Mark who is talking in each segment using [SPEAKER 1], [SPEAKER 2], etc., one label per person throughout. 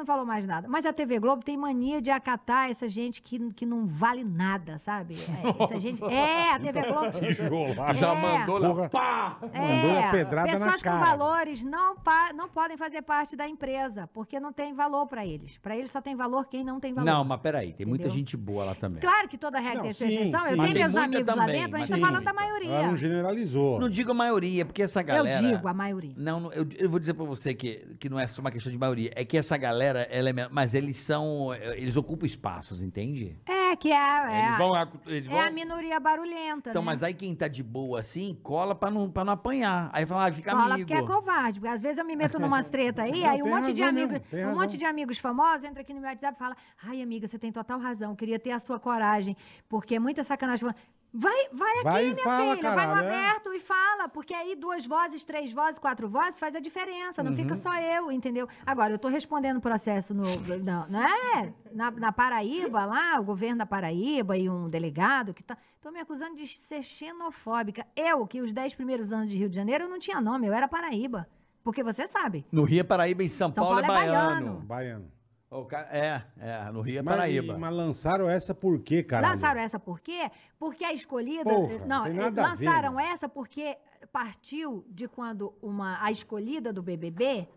[SPEAKER 1] não falou mais nada. Mas a TV Globo tem mania de acatar essa gente que, que não vale nada, sabe? É, essa gente. É, a TV então, Globo. É, Já mandou lá. Pá! É, mandou uma pedrada pessoas na cara. com valores não, pa, não podem fazer parte da empresa, porque não tem valor para eles. Para eles só tem valor quem não tem valor. Não,
[SPEAKER 2] mas peraí, tem Entendeu? muita gente boa lá também.
[SPEAKER 1] Claro que toda regra tem sua exceção. Sim, eu tenho meus amigos também, lá dentro, mas a gente sim. tá falando da maioria. Ela não
[SPEAKER 2] generalizou. Não digo a maioria, porque essa galera. Eu digo a maioria. Não, eu, eu vou dizer para você que, que não é só uma questão de maioria, é que essa galera mas eles são, eles ocupam espaços, entende?
[SPEAKER 1] É, que é, é, Eles
[SPEAKER 2] vão, eles vão... é a
[SPEAKER 1] minoria barulhenta, Então, né? mas
[SPEAKER 2] aí quem tá de boa assim, cola pra não, pra não apanhar. Aí fala, ah, fica cola amigo. Cola porque é
[SPEAKER 1] covarde, porque às vezes eu me meto numas treta aí, aí um monte de amigos, um razão. monte de amigos famosos entra aqui no meu WhatsApp e fala, ai amiga, você tem total razão, queria ter a sua coragem, porque é muita sacanagem. Vai, vai, vai aqui, minha fala, filha. Caralho, vai no é. aberto é? e fala. Porque aí duas vozes, três vozes, quatro vozes faz a diferença. Não uhum. fica só eu, entendeu? Agora, eu tô respondendo o processo no. Não, não é? Na, na, Paraíba, lá, o governo da Paraíba e um delegado que tá. Estão me acusando de ser xenofóbica. Eu, que os dez primeiros anos de Rio de Janeiro, eu não tinha nome, eu era Paraíba. Porque você sabe.
[SPEAKER 2] No Rio é Paraíba, em São, São Paulo, é Paulo, é, é baiano. baiano. baiano. O cara, é, é, no Rio é Paraíba. mas lançaram essa por quê, cara? Lançaram
[SPEAKER 1] essa por quê? Porque a escolhida. Porra, eh, não, não eh, lançaram ver, essa porque partiu de quando uma, a escolhida do BBB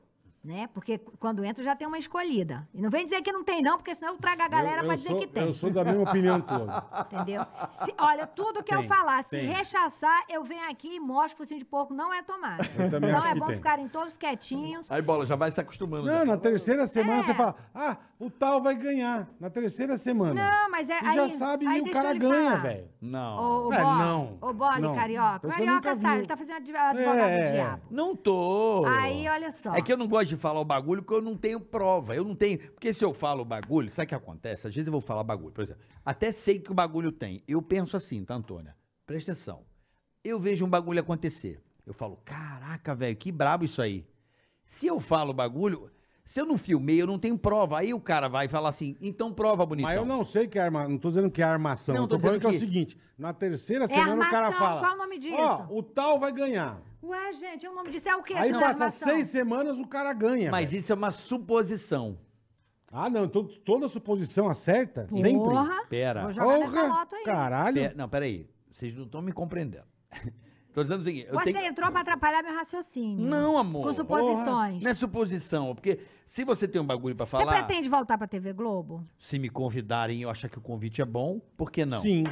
[SPEAKER 1] né? Porque quando entra já tem uma escolhida. E não vem dizer que não tem, não, porque senão eu trago a galera para dizer que tem. Eu sou da mesma opinião toda. Entendeu? Se, olha, tudo que tem, eu falar, se tem. rechaçar, eu venho aqui e mostro que o focinho de porco não é tomado. Então é bom tem. ficarem todos quietinhos.
[SPEAKER 2] Aí, bola, já vai se acostumando. Não, já. Né? na terceira semana é. você fala, ah, o tal vai ganhar. Na terceira semana. Não,
[SPEAKER 1] mas é. E aí, já sabe, aí, e o cara ganha, velho.
[SPEAKER 2] Não. Ô, é, não. Ô, Bola Carioca. Carioca sabe, ele tá
[SPEAKER 1] fazendo advogado é, do diabo.
[SPEAKER 2] Não tô. Aí, olha só. É que eu não gosto de de falar o bagulho que eu não tenho prova. Eu não tenho. Porque se eu falo o bagulho, sabe o que acontece? Às vezes eu vou falar bagulho. Por exemplo, até sei que o bagulho tem. Eu penso assim, tá, Antônia? Presta atenção. Eu vejo um bagulho acontecer. Eu falo, caraca, velho, que brabo isso aí. Se eu falo o bagulho, se eu não filmei, eu não tenho prova. Aí o cara vai falar assim, então prova, bonito. Mas eu não sei que é arma, não tô dizendo que é armação. Não, tô, tô dizendo que... que é o seguinte, na terceira é semana armação, o cara fala... qual é o nome disso? Ó, o tal vai ganhar.
[SPEAKER 1] Ué, gente, é o nome disso. É o quê? Aí essa passa seis
[SPEAKER 2] semanas, o cara ganha. Mas isso é uma suposição. Ah, não. to- então toda suposição acerta? Sempre? Porra. Pera. Vou jogar nessa moto aí. Caralho. Pera- não, peraí. Vocês não estão me compreendendo. Tô dizendo o seguinte. eu Você tenho-
[SPEAKER 1] entrou pra atrapalhar meu raciocínio. Não, amor. Com suposições.
[SPEAKER 2] Não é suposição, porque se você tem um bagulho pra Você pretende
[SPEAKER 1] voltar pra TV Globo?
[SPEAKER 2] se me convidarem e eu achar que o convite é bom, por que não? Sim.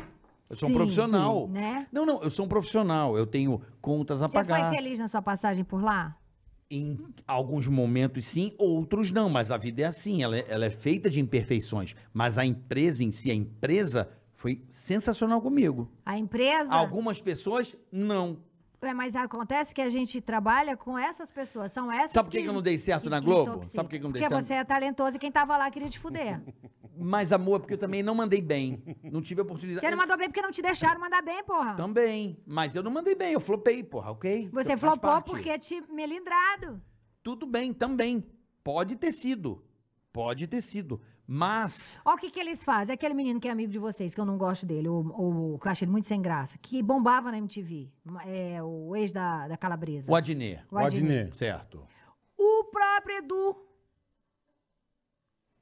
[SPEAKER 2] Eu sou sim, um profissional. Sim, né? Não, não, eu sou um profissional. Eu tenho contas a pagar. Você foi
[SPEAKER 1] feliz na sua passagem por lá?
[SPEAKER 2] Em alguns momentos sim, outros não, mas a vida é assim, ela é, ela é feita de imperfeições. Mas a empresa em si, a empresa foi sensacional comigo.
[SPEAKER 1] A empresa? Algumas
[SPEAKER 2] pessoas, não.
[SPEAKER 1] É, mas acontece que a gente trabalha com essas pessoas, são essas Sabe por que, eu não dei certo que, na Globo? Sabe por que, que eu não dei Porque certo? Porque você é talentoso e quem tava lá queria te fuder.
[SPEAKER 2] Mas, amor, porque eu também não mandei bem. Não tive oportunidade. Você não mandou
[SPEAKER 1] bem porque não te deixaram mandar bem, porra.
[SPEAKER 2] Também. Mas eu não mandei bem, eu flopei, porra, ok? Você flopou porque
[SPEAKER 1] te melindrado. Tudo bem, também.
[SPEAKER 2] Pode ter sido. Pode ter sido. Mas.
[SPEAKER 1] Olha o que, que eles fazem. Aquele menino que é amigo de vocês, que eu não gosto dele, o que eu ele muito sem graça, que bombava na MTV. É, o ex da, da
[SPEAKER 2] Calabresa. O Adnet. O Adnet. Certo.
[SPEAKER 1] O próprio Edu.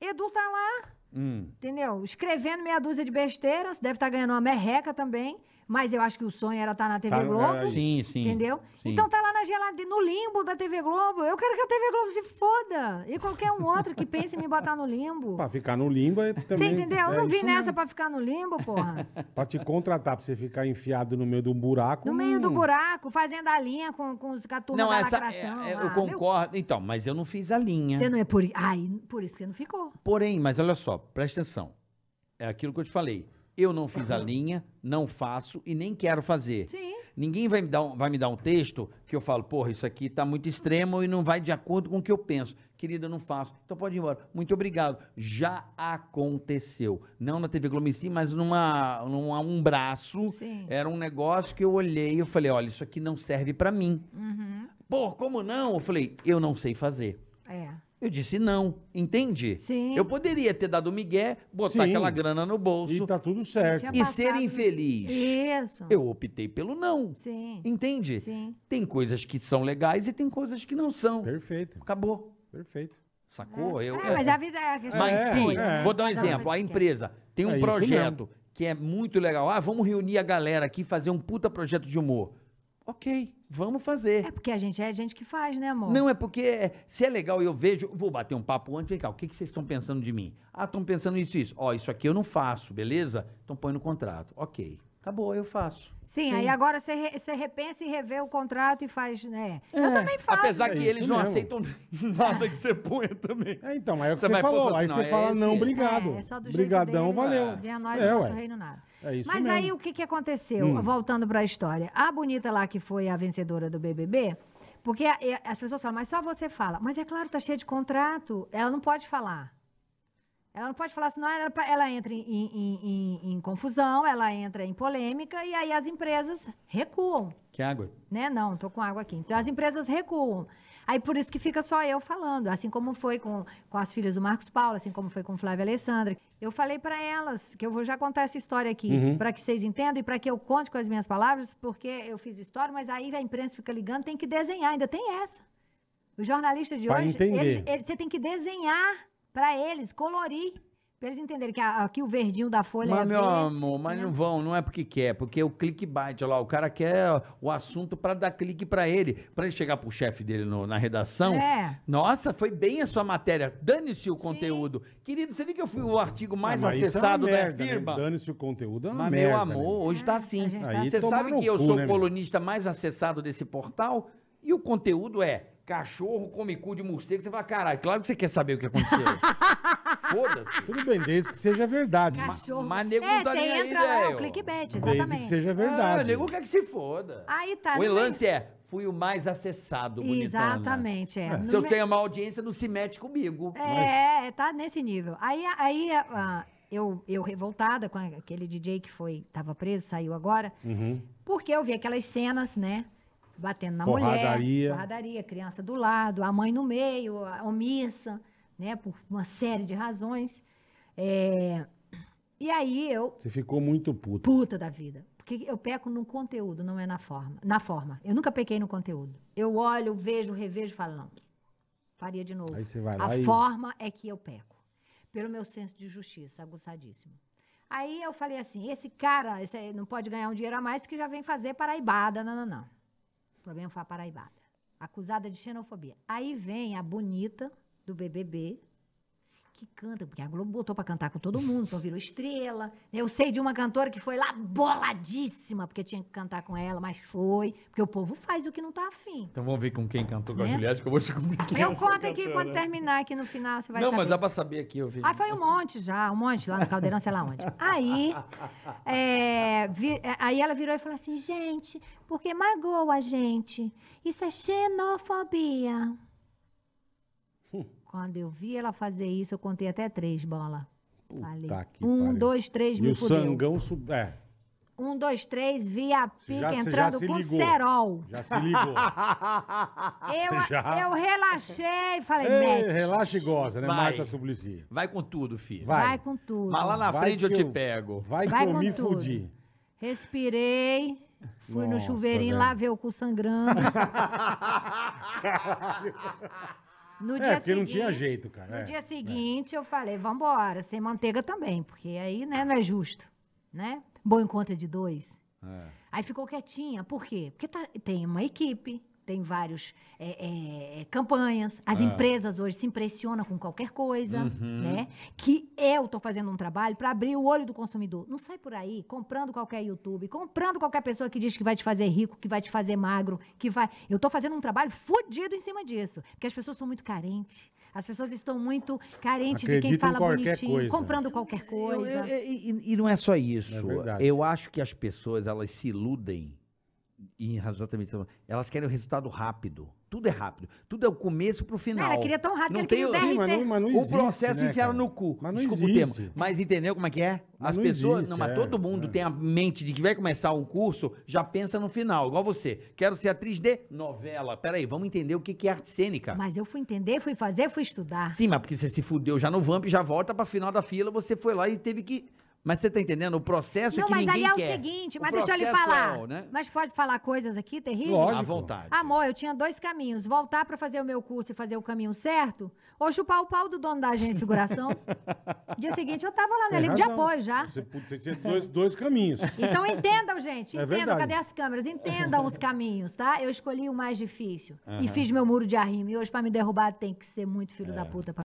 [SPEAKER 1] Edu tá lá. Hum. Entendeu? Escrevendo meia dúzia de besteiras, deve estar tá ganhando uma merreca também, mas eu acho que o sonho era estar tá na TV tá, é, Globo. É, sim, sim. Entendeu? Sim. Então tá lá na gelade, no limbo da TV Globo. Eu quero que a TV Globo se foda. E qualquer um outro que pense em me botar no limbo. pra
[SPEAKER 2] ficar no limbo é também. Você entendeu? É eu não vim nessa mesmo.
[SPEAKER 1] pra ficar no limbo, porra.
[SPEAKER 2] pra te contratar, pra você ficar enfiado no meio de um buraco. No hum. meio do
[SPEAKER 1] buraco, fazendo a linha com, com, os, com a não, essa, lacração, é, é, eu concordo.
[SPEAKER 2] Meu... Então, mas eu não fiz a linha. Você
[SPEAKER 1] não é por. Ai, por isso que não ficou.
[SPEAKER 2] Porém, mas olha só presta atenção. É aquilo que eu te falei. Eu não fiz a linha, não faço e nem quero fazer. Sim. Ninguém vai me, dar um, vai me dar um texto que eu falo, porra, isso aqui tá muito extremo e não vai de acordo com o que eu penso. Querida, eu não faço. Então pode ir embora. Muito obrigado. Já aconteceu. Não na TV Glomici, mas numa, numa um braço. Sim. Era um negócio que eu olhei e eu falei, olha, isso aqui não serve para mim. Uhum. Pô, como não? Eu falei, eu não sei fazer. É. Eu disse não, entende? Sim. Eu poderia ter dado migué, botar Sim. aquela grana no bolso. E tá tudo certo. E ser infeliz. Isso. Eu optei pelo não. Sim. Entende? Sim. Tem coisas que são legais e tem coisas que não são. Perfeito. Acabou. Perfeito. Sacou? É. Eu, é, é, mas a vida é a questão. Mas é, sim, né? vou dar um exemplo. A empresa tem um é projeto que é muito legal. Ah, vamos reunir a galera aqui fazer um puta projeto de humor ok, vamos fazer.
[SPEAKER 1] É porque a gente é a gente que faz, né, amor? Não, é
[SPEAKER 2] porque é, se é legal eu vejo, vou bater um papo antes, vem cá, o que, que vocês estão pensando de mim? Ah, estão pensando isso e isso. Ó, isso aqui eu não faço, beleza? Então põe no contrato. Ok, acabou, eu faço.
[SPEAKER 1] Sim, aí agora você, re, você repensa e revê o contrato e faz, né? É. Eu também faço. Apesar que é eles não mesmo. aceitam
[SPEAKER 2] nada que você ponha também. É, então, aí é o que você, você falou. Aí você fala, é não, obrigado. É, é, só do Brigadão, jeito né? valeu. Vem a nós, é, nosso reino tá nada. É
[SPEAKER 1] isso Mas mesmo. aí o que, que aconteceu? Hum. Voltando para a história. A bonita lá que foi a vencedora do BBB, porque as pessoas falam, mas só você fala. Mas é claro, tá cheia de contrato, ela não pode falar. Ela não pode falar assim, ela, ela entra em, em, em, em, confusão, ela entra em polêmica e aí as empresas recuam. Que água? Né? Não, tô com água aqui. Então as empresas recuam. Aí por isso que fica só eu falando, assim como foi com, com as filhas do Marcos Paulo, assim como foi com Flávia Alessandra. Eu falei para elas que eu vou já contar essa história aqui, uhum. para que vocês entendam e para que eu conte com as minhas palavras, porque eu fiz história, mas aí a imprensa fica ligando, tem que desenhar, ainda tem essa. O jornalista de pra hoje, ele, ele, você tem que desenhar para eles colorir. Pra eles entenderem que aqui o verdinho da folha mas, é meu amor,
[SPEAKER 2] mas né? não vão, não é porque quer, é porque o clickbait lá, o cara quer o assunto para dar clique para ele, para ele chegar pro chefe dele no, na redação. É. Nossa, foi bem a sua matéria. Dane-se o Sim. conteúdo. Querido, você viu que eu fui o artigo ah, mais é acessado é da merda, né? firma? Né? Dane-se o conteúdo, é uma mas, merda, meu amor, né? hoje tá assim. Tá você sabe que eu sou o né, colunista mais acessado desse portal e o conteúdo é Cachorro come cu de morcego, você fala, caralho, claro que você quer saber o que aconteceu. Foda-se. Tudo bem, desde que seja verdade. Cachorro. Mas nego é, não tá nem entra aí, lá, o clickbait, exatamente. Desde que seja verdade. Ah, nego quer que se foda. Aí tá. O lance é, fui o mais acessado, Exatamente,
[SPEAKER 1] é. é. Se eu tenho
[SPEAKER 2] uma audiência, não se mete comigo. É, mas...
[SPEAKER 1] É, tá nesse nível. Aí, aí ah, eu, eu revoltada com aquele DJ que foi, tava preso, saiu agora, uhum. porque eu vi aquelas cenas, né? batendo na porradaria. mulher, porradaria, criança do lado, a mãe no meio, a omissa, né, por uma série de razões. É, e aí eu.
[SPEAKER 2] Você ficou muito puta.
[SPEAKER 1] Puta da vida. Porque eu peco no conteúdo, não é na forma. Na forma. Eu nunca pequei no conteúdo. Eu olho, vejo, revejo e falo, não. Faria de novo. Aí você vai lá A e... forma é que eu peco. Pelo meu senso de justiça, aguçadíssimo. Aí eu falei assim: esse cara esse não pode ganhar um dinheiro a mais que já vem fazer paraibada, não, não, não problema foi a Paraibada, acusada de xenofobia. Aí vem a bonita do BBB, que canta, porque a Globo botou para cantar com todo mundo, só então virou estrela. Né? Eu sei de uma cantora que foi lá boladíssima, porque tinha que cantar com ela, mas foi, porque o povo faz o que não tá afim.
[SPEAKER 2] Então vamos ver com quem cantou com a né? Juliette, que eu vou te comunicar. Eu é conto aqui cantora. quando
[SPEAKER 1] terminar aqui no final, você vai não, saber. Não, mas dá
[SPEAKER 2] pra saber aqui, eu vi. Ah,
[SPEAKER 1] foi um monte já, um monte lá no Caldeirão, sei lá onde. Aí, é, vi, é, aí ela virou e falou assim, gente, porque magoa a gente, isso é xenofobia. Quando eu vi ela fazer isso, eu contei até três bola. Falei. um, pariu. dois, três, e me o fudeu. sangão sub... é. Um, dois, três, vi a pica já, entrando com ligou. cerol. Já se ligou. eu, já... eu relaxei e falei, Ei,
[SPEAKER 2] Relaxa e goza, né? Vai. Marta Suplicy. Vai com tudo, filho. Vai, Vai com
[SPEAKER 1] tudo. Mas lá na Vai frente eu, eu te
[SPEAKER 2] pego. Vai que eu com me tudo. fudi.
[SPEAKER 1] Respirei.
[SPEAKER 2] Fui Nossa, no chuveirinho, velho.
[SPEAKER 1] lavei o cu sangrando.
[SPEAKER 2] Caralho.
[SPEAKER 1] No é, dia porque seguinte, não tinha
[SPEAKER 2] jeito, cara. No é, dia é.
[SPEAKER 1] seguinte, é. eu falei, vambora, sem manteiga também, porque aí, né, não é justo, né? Bom conta de dois. É. Aí ficou quietinha, por quê? Porque tá, tem uma equipe, tem vários é, é, é, campanhas. As ah. empresas hoje se impressionam com qualquer coisa, uhum. né? Que eu estou fazendo um trabalho para abrir o olho do consumidor. Não sai por aí comprando qualquer YouTube, comprando qualquer pessoa que diz que vai te fazer rico, que vai te fazer magro, que vai. Eu estou fazendo um trabalho fodido em cima disso, porque as pessoas são muito carentes. As pessoas estão muito carentes Acredito de quem fala bonitinho, coisa. comprando qualquer coisa. E,
[SPEAKER 2] e, e, não é só isso. É eu acho que as pessoas elas se iludem Exatamente. Elas querem o resultado rápido. Tudo é rápido. Tudo é o começo pro final. Cara, queria tão rápido não que ele tem... queria o DRT. Sim, mas não, mas não existe, o processo né, enfiaram no cu. Mas não Desculpa existe. o termo. Mas entendeu como é que é? As não pessoas. Existe, não, mas é, todo mundo é. tem a mente de que vai começar um curso, já pensa no final. Igual você. Quero ser atriz de novela. Peraí, vamos entender o que, que é arte cênica.
[SPEAKER 1] Mas eu fui entender, fui fazer, fui estudar.
[SPEAKER 2] Sim, mas porque você se fudeu já no Vamp, já volta pra final da fila, você foi lá e teve que mas você tá entendendo? O processo é não, é que ninguém quer. Não, mas aí é o seguinte, o mas deixa eu lhe é falar. É, né?
[SPEAKER 1] Mas pode falar coisas aqui terríveis? Lógico. À vontade. Amor, eu tinha dois caminhos. Voltar para fazer o meu curso e fazer o caminho certo, ou chupar o pau do dono da agência de seguração.
[SPEAKER 2] dia seguinte
[SPEAKER 1] eu tava lá no elenco de apoio já.
[SPEAKER 2] Você tinha dois, dois caminhos. Então entendam,
[SPEAKER 1] gente. É entendam, cadê as câmeras? Entendam os caminhos, tá? Eu escolhi o mais difícil. Uhum. E fiz meu muro de arrimo. E hoje, para me derrubar, tem que ser muito filho é. da puta. Pra...